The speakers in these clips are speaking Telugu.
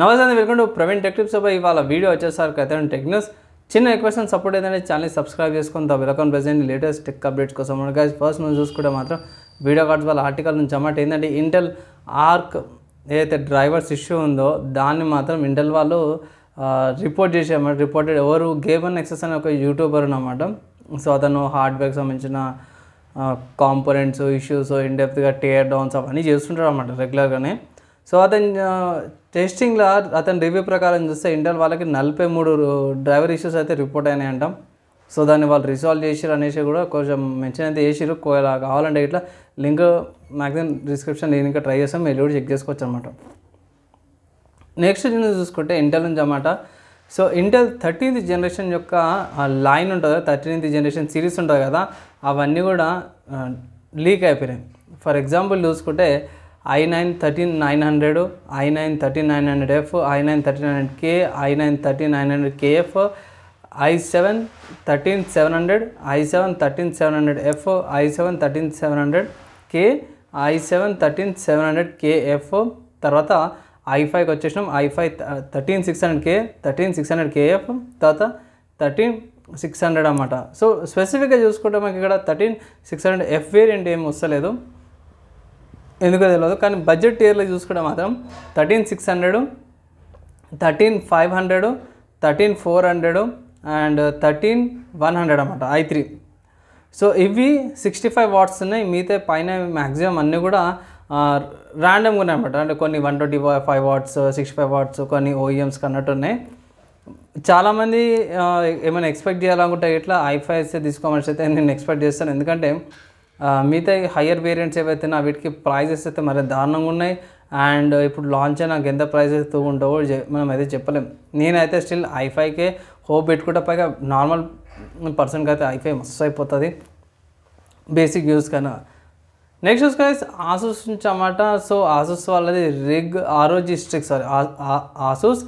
నమస్తే వెల్కమ్ టు ప్రవీణ్ టెక్ సభ ఇవాళ వీడియో వచ్చేసరికి అయితే టెక్నిక్స్ చిన్న ఎక్వెషన్ సపోర్ట్ ఏదంటే ఛానల్ సబ్స్క్రైబ్ చేసుకుని దా welcome present latest tech updates కోసం గైస్ ఫస్ట్ మనం చూసుకుంటే మాత్రం వీడియో కార్డ్స్ వాళ్ళ ఆర్టికల్ నుంచి అన్నమాట ఏంటంటే ఇంటెల్ ఆర్క్ ఏదైతే డ్రైవర్స్ ఇష్యూ ఉందో దాన్ని మాత్రం ఇంటెల్ వాళ్ళు రిపోర్ట్ చేసామన్నమాట రిపోర్టెడ్ ఎవరు గేబన్ ఎక్సెస్ అనే ఒక యూట్యూబర్ అనమాట సో అతను హార్డ్వేర్కి సంబంధించిన కాంపోనెంట్స్ ఇష్యూస్ డెప్త్గా టేర్ డౌన్స్ అవన్నీ చేస్తుంటాడు అనమాట రెగ్యులర్గానే సో అతను టెస్టింగ్లో అతని రివ్యూ ప్రకారం చూస్తే ఇంటర్ వాళ్ళకి నలభై మూడు డ్రైవర్ ఇష్యూస్ అయితే రిపోర్ట్ అయినాయి అంటాం సో దాన్ని వాళ్ళు రిసాల్వ్ చేసిరు అనేసి కూడా కొంచెం మెన్షన్ అయితే చేసిరు ఒకవేళ కావాలంటే ఇట్లా లింక్ మ్యాక్సిమం డిస్క్రిప్షన్ నేను ఇంకా ట్రై చేస్తాం మీరు కూడా చెక్ చేసుకోవచ్చు అనమాట నెక్స్ట్ నేను చూసుకుంటే ఇంటర్ నుంచి అనమాట సో ఇంటర్ థర్టీన్త్ జనరేషన్ యొక్క లైన్ ఉంటుంది థర్టీన్త్ జనరేషన్ సిరీస్ ఉంటుంది కదా అవన్నీ కూడా లీక్ అయిపోయినాయి ఫర్ ఎగ్జాంపుల్ చూసుకుంటే i nine thirteen nine hundred i nine thirteen nine hundred F i nine thirteen nine hundred K i nine thirteen nine hundred KF i seven thirteen seven hundred i seven thirteen seven hundred F i seven thirteen seven hundred K i seven thirteen seven hundred KF తర్వాత ఐ ఫైవ్కి వచ్చేసినాం i five thirteen six hundred K thirteen six hundred KF తర్వాత థర్టీన్ సిక్స్ హండ్రెడ్ అనమాట సో స్పెసిఫిక్గా చూసుకుంటే మాకు ఇక్కడ thirteen six hundred F variant ఏం వస్తలేదు ఎందుకో తెలియదు కానీ బడ్జెట్ ఇయర్లో చూసుకుంటే మాత్రం thirteen six hundred thirteen five hundred thirteen four hundred and thirteen one hundred అనమాట ఐ త్రీ సో ఇవి సిక్స్టీ ఫైవ్ వాట్స్ ఉన్నాయి మిగతా పైన మ్యాక్సిమం అన్నీ కూడా ర్యాండమ్గా ఉన్నాయి అనమాట అంటే కొన్ని one twenty five watts sixty five watts కొన్ని ఓఈఎమ్స్ అన్నట్టు e ఉన్నాయి చాలామంది ఏమైనా ఎక్స్పెక్ట్ చేయాలనుకుంటే ఇట్లా ఐఫైస్ తీసుకోమని అయితే నేను ఎక్స్పెక్ట్ చేస్తాను ఎందుకంటే మిగతా హయ్యర్ వేరియంట్స్ ఏవైతే నా వీటికి ప్రైజెస్ అయితే మరి దారుణంగా ఉన్నాయి అండ్ ఇప్పుడు లాంచ్ నాకు ఎంత ప్రైజెస్ అయితే ఉంటావో మనం అయితే చెప్పలేం నేనైతే స్టిల్ ఐఫైకే హోప్ పెట్టుకుంటే పైగా నార్మల్ పర్సన్కి అయితే ఐఫై మస్తు అయిపోతుంది బేసిక్ యూస్ కన్నా నెక్స్ట్ గైస్ ఆసూస్ నుంచి అన్నమాట సో ఆసూస్ వాళ్ళది rig ROG Strix sorry Asus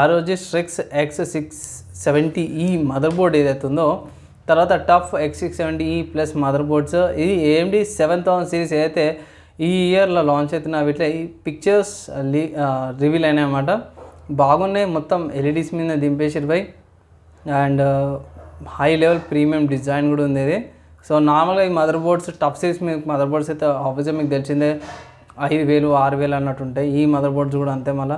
ROG Strix X six seventy E motherboard ఏదైతే ఉందో తర్వాత TUF X six seventy E plus motherboards ఇది ఏఎండి సెవెన్ థౌసండ్ సిరీస్ అయితే ఈ ఇయర్లో లాంచ్ అవుతున్న వీటిలో ఈ పిక్చర్స్ రివీల్ అయినాయి అన్నమాట బాగున్నాయి మొత్తం ఎల్ఈడీస్ e మీద దింపేసారు by and high level premium design కూడా ఉంది ఇది సో నార్మల్గా ఈ మదర్ బోర్డ్స్ టఫ్ సిరీస్ మీకు మదర్ బోర్డ్స్ అయితే ఆపోజిట్ మీకు తెలిసిందే ఐదు వేలు ఆరు వేలు అన్నట్టు ఉంటాయి ఈ మదర్ బోర్డ్స్ కూడా అంతే మళ్ళీ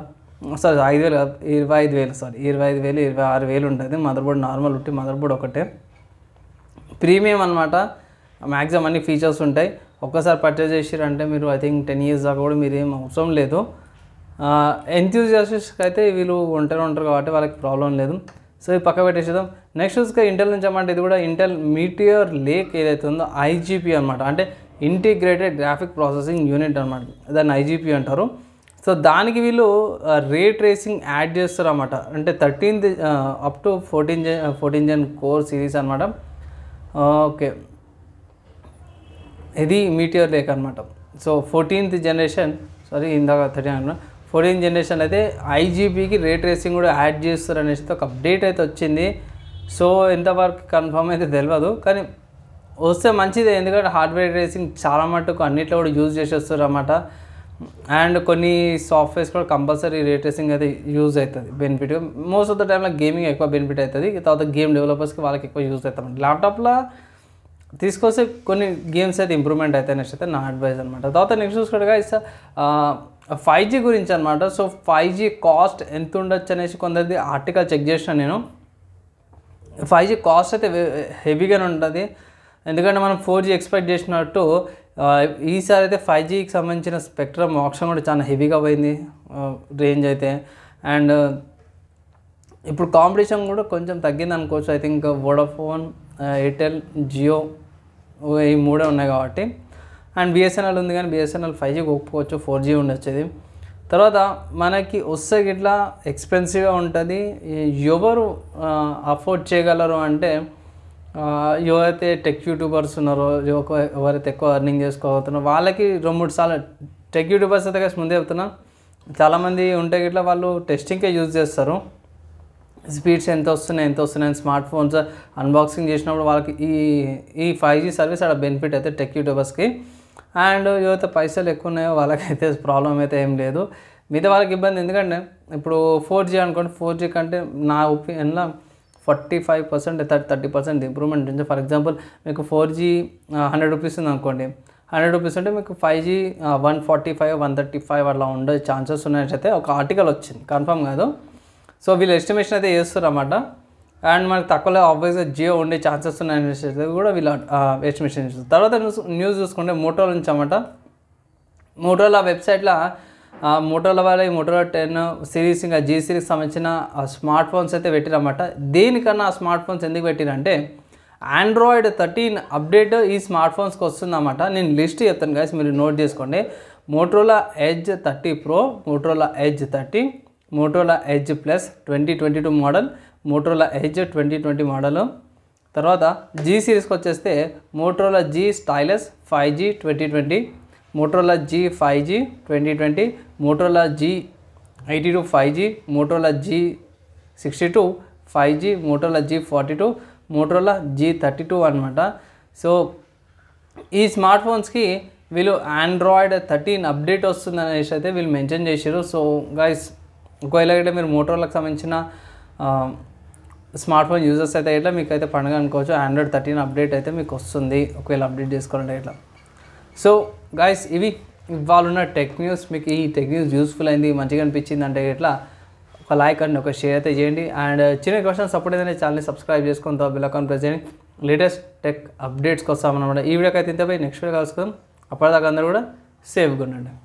సారీ ఐదు వేలు ఇరవై ఐదు వేలు సారీ ఇరవై ఐదు వేలు ఇరవై ఆరు వేలు ఉంటుంది మదర్ బోర్డ్ నార్మల్ ఉంటే మదర్ బోర్డ్ ఒకటే ప్రీమియం అనమాట మ్యాక్సిమం అన్ని ఫీచర్స్ ఉంటాయి ఒక్కసారి పర్చేజ్ చేసారంటే మీరు ఐ థింక్ టెన్ ఇయర్స్ దాకా కూడా మీరు ఏం అవసరం లేదు ఎంతూజియాస్టిక్ అయితే వీళ్ళు ఒంటరి ఉంటారు కాబట్టి వాళ్ళకి ప్రాబ్లం లేదు సో ఇది పక్క పెట్టేసేద్దాం నెక్స్ట్ చూసుక ఇంటెల్ నుంచి అన్నమాట ఇది కూడా ఇంటెల్ మీటియర్ లేక్ ఏదైతే ఉందో ఐజీపీ అనమాట అంటే ఇంటిగ్రేటెడ్ గ్రాఫిక్ ప్రాసెసింగ్ యూనిట్ అనమాట దాన్ని ఐజీపీ అంటారు సో దానికి వీళ్ళు రే ట్రేసింగ్ యాడ్ చేస్తారు అనమాట అంటే thirteenth up to fourteen gen fourteen gen core series అనమాట ఓకే ఇది మీటియర్ లేక్ అనమాట సో ఫోర్టీన్త్ జనరేషన్ సారీ ఇందాక థర్టీ అనమాట ఫోర్టీన్ జనరేషన్ అయితే ఐజీపీకి రేట్ రేసింగ్ కూడా యాడ్ చేస్తారు అనేసి ఒక అప్డేట్ అయితే వచ్చింది సో ఎంతవరకు కన్ఫర్మ్ అయితే తెలియదు కానీ వస్తే మంచిదే ఎందుకంటే హార్డ్వేర్ రేసింగ్ చాలా మటుకు అన్నిట్లో కూడా యూజ్ చేసేస్తారు అన్నమాట అండ్ కొన్ని సాఫ్ట్వేర్స్ కూడా కంపల్సరీ రేటేసింగ్ అయితే యూజ్ అవుతుంది బెనిఫిట్ మోస్ట్ ఆఫ్ ద టైంలో గేమింగ్ ఎక్కువ బెనిఫిట్ అవుతుంది తర్వాత గేమ్ డెవలపర్స్కి వాళ్ళకి ఎక్కువ యూజ్ అవుతాం ల్యాప్టాప్లో తీసుకొస్తే కొన్ని గేమ్స్ అయితే ఇంప్రూవ్మెంట్ అయితే నెక్స్ట్ అయితే నా అడ్వైజ్ అనమాట తర్వాత నెక్స్ట్ చూసుకోగా ఇస్ ఫైవ్ జీ గురించి అనమాట సో ఫైవ్ జీ కాస్ట్ ఎంత ఉండొచ్చు అనేసి కొందరిది ఆర్టికల్ చెక్ చేసాను నేను ఫైవ్ జీ కాస్ట్ అయితే హెవీగానే ఉంటుంది ఎందుకంటే మనం ఫోర్ జీ ఎక్స్పెక్ట్ చేసినట్టు ఈసారి అయితే ఫైవ్ జీకి సంబంధించిన స్పెక్ట్రమ్ ఆప్షన్ కూడా చాలా హెవీగా పోయింది రేంజ్ అయితే అండ్ ఇప్పుడు కాంపిటీషన్ కూడా కొంచెం తగ్గింది అనుకోవచ్చు I think Vodafone Airtel Jio ఈ మూడే ఉన్నాయి కాబట్టి అండ్ బిఎస్ఎన్ఎల్ ఉంది కానీ బిఎస్ఎన్ఎల్ ఫైవ్ జీకి ఒప్పుకోవచ్చు ఫోర్ జీ ఉండొచ్చేది తర్వాత మనకి వస్తే గిట్లా ఎక్స్పెన్సివ్గా ఉంటుంది ఎవరు అఫోర్డ్ చేయగలరు అంటే ఎవరైతే టెక్ యూట్యూబర్స్ ఉన్నారో ఎవరైతే ఎక్కువ అర్నింగ్ చేసుకోగలుగుతున్నారో వాళ్ళకి రెండు మూడు సార్లు టెక్ యూట్యూబర్స్ అయితే కలిసి ముందే చెప్తున్నా చాలామంది ఉంటే గిట్లా వాళ్ళు టెస్టింగ్కే యూజ్ చేస్తారు స్పీడ్స్ ఎంత వస్తున్నాయి ఎంత వస్తున్నాయి స్మార్ట్ ఫోన్స్ అన్బాక్సింగ్ చేసినప్పుడు వాళ్ళకి ఈ ఈ ఫైవ్ జీ సర్వీస్ అక్కడ బెనిఫిట్ అయితే టెక్ యూట్యూబర్స్కి అండ్ యువత పైసలు ఎక్కువ ఉన్నాయో వాళ్ళకైతే ప్రాబ్లం అయితే ఏం లేదు మిగతా వాళ్ళకి ఇబ్బంది ఎందుకంటే ఇప్పుడు ఫోర్ జీ అనుకోండి ఫోర్ జీ కంటే నా ఒపీనియన్లో forty five percent thirty thirty percent improvement ఉంటుంది ఫర్ ఎగ్జాంపుల్ మీకు ఫోర్ జీ హండ్రెడ్ రూపీస్ ఉంది అనుకోండి హండ్రెడ్ రూపీస్ అంటే మీకు five G one forty five one thirty five అలా ఉండే ఛాన్సెస్ ఉన్నాయని ఒక ఆర్టికల్ వచ్చింది కన్ఫర్మ్ కాదు సో వీళ్ళు ఎస్టిమేషన్ అయితే చేస్తారు అన్నమాట అండ్ మనకి తక్కువలో ఆబ్వియస్గా జియో ఉండే ఛాన్సెస్ ఉన్నాయని కూడా వీళ్ళు ఎస్టిమేషన్ చేస్తారు తర్వాత న్యూస్ న్యూస్ చూసుకుంటే మోటోలో నుంచి అన్నమాట మోటోలా వెబ్సైట్లో మోటోల వాళ్ళ మోటోలో టెన్ సిరీస్ ఇంకా జీ సిరీస్ సంబంధించిన స్మార్ట్ ఫోన్స్ అయితే పెట్టినమాట దేనికన్నా ఆ స్మార్ట్ ఫోన్స్ ఎందుకు పెట్టినంటే ఆండ్రాయిడ్ థర్టీన్ అప్డేట్ ఈ స్మార్ట్ ఫోన్స్కి వస్తుందన్నమాట నేను లిస్ట్ చెప్తాను గైస్ మీరు నోట్ చేసుకోండి Motorola Edge thirty pro Motorola Edge thirty Motorola Edge plus twenty twenty two model Motorola Edge twenty twenty model తర్వాత జీ సిరీస్కి వచ్చేస్తే Motorola G stylus five G twenty twenty Motorola G five G twenty twenty Motorola G eighty two five G Motorola G sixty two five G Motorola G forty two Motorola G thirty two అనమాట సో ఈ స్మార్ట్ ఫోన్స్కి వీళ్ళు ఆండ్రాయిడ్ థర్టీన్ అప్డేట్ వస్తుంది అనేసి అయితే వీళ్ళు మెన్షన్ చేశారు సో గైస్ ఒకవేళ అయితే మీరు మోటోలకు సంబంధించిన స్మార్ట్ ఫోన్ యూజర్స్ అయితే ఇట్లా మీకు అయితే పండుగ అనుకోవచ్చు ఆండ్రాయిడ్ థర్టీన్ అప్డేట్ అయితే మీకు వస్తుంది ఒకవేళ అప్డేట్ చేసుకోవాలంటే ఇట్లా సో గాయస్ ఇవి ఇవాళ టెక్ న్యూస్ మీకు ఈ టెక్ న్యూస్ యూస్ఫుల్ అయింది మంచిగా అనిపించింది అంటే ఇట్లా ఒక లైక్ అండ్ ఒక షేర్ అయితే చేయండి అండ్ uh, చిన్న క్వశ్చన్ సపోర్ట్ అయితే ఛానల్ని సబ్స్క్రైబ్ బిల్ అకౌంట్ ప్రెస్ చేయండి లేటెస్ట్ టెక్ అప్డేట్స్కి వస్తామన్నమాట ఈ వీడియోకి అయితే ఇంతపై నెక్స్ట్ వీడియో కలుసుకుందాం అప్పటిదాకా అందరూ కూడా సేఫ్గా ఉండండి